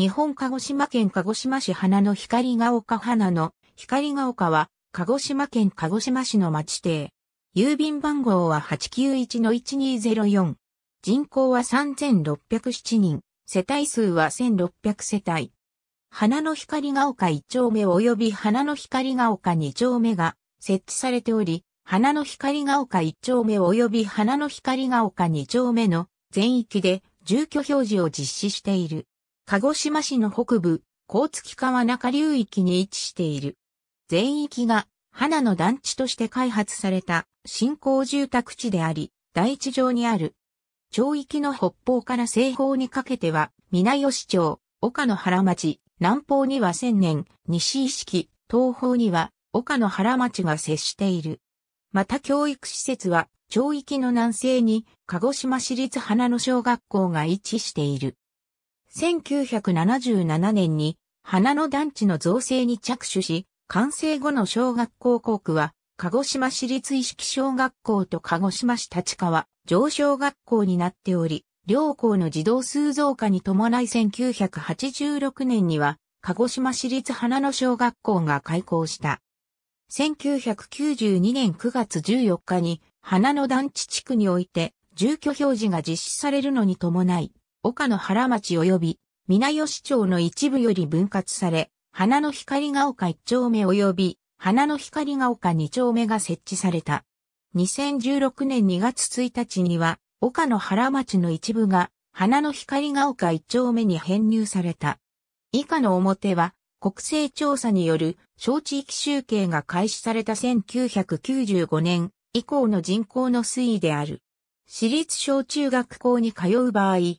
日本鹿児島県鹿児島市花の光が丘花の光が丘は鹿児島県鹿児島市の町邸。郵便番号は891-1204。人口は3607人。世帯数は1600世帯。花の光が丘1丁目及び花の光が丘2丁目が設置されており、花の光が丘1丁目及び花の光が丘2丁目の全域で住居表示を実施している。鹿児島市の北部、甲月川中流域に位置している。全域が花の団地として開発された新興住宅地であり、大地上にある。町域の北方から西方にかけては、皆吉町、岡野原町、南方には千年、西意識、東方には岡野原町が接している。また教育施設は、町域の南西に、鹿児島市立花野小学校が位置している。1977年に花の団地の造成に着手し、完成後の小学校校区は、鹿児島市立意識小学校と鹿児島市立川上小学校になっており、両校の児童数増加に伴い1986年には、鹿児島市立花の小学校が開校した。1992年9月14日に、花の団地地区において、住居表示が実施されるのに伴い、岡野原町及び、皆吉町の一部より分割され、花の光が丘1丁目及び、花の光が丘2丁目が設置された。2016年2月1日には、岡野原町の一部が、花の光が丘1丁目に編入された。以下の表は、国勢調査による小地域集計が開始された1995年以降の人口の推移である。私立小中学校に通う場合、